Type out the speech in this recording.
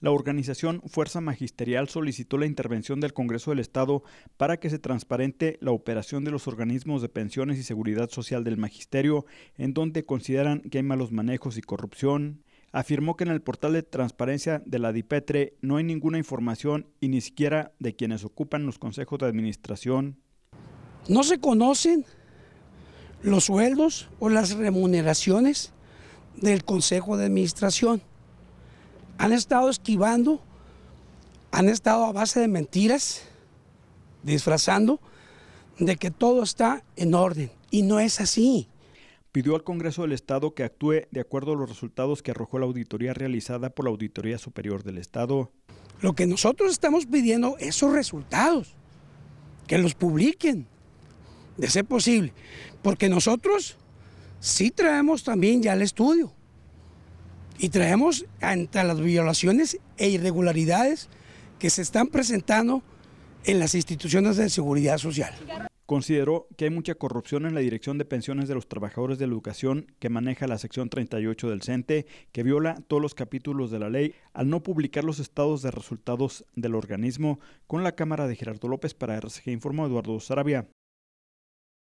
La organización Fuerza Magisterial solicitó la intervención del Congreso del Estado para que se transparente la operación de los organismos de pensiones y seguridad social del magisterio, en donde consideran que hay malos manejos y corrupción. Afirmó que en el portal de transparencia de la DIPETRE e no hay ninguna información y ni siquiera de quienes ocupan los consejos de administración. No se conocen los sueldos o las remuneraciones del consejo de administración han estado esquivando, han estado a base de mentiras, disfrazando de que todo está en orden y no es así. Pidió al Congreso del Estado que actúe de acuerdo a los resultados que arrojó la auditoría realizada por la Auditoría Superior del Estado. Lo que nosotros estamos pidiendo esos resultados, que los publiquen, de ser posible, porque nosotros sí traemos también ya el estudio, y traemos ante las violaciones e irregularidades que se están presentando en las instituciones de seguridad social. Consideró que hay mucha corrupción en la Dirección de Pensiones de los Trabajadores de la Educación que maneja la sección 38 del CENTE, que viola todos los capítulos de la ley al no publicar los estados de resultados del organismo con la Cámara de Gerardo López para RCG informó Eduardo Sarabia.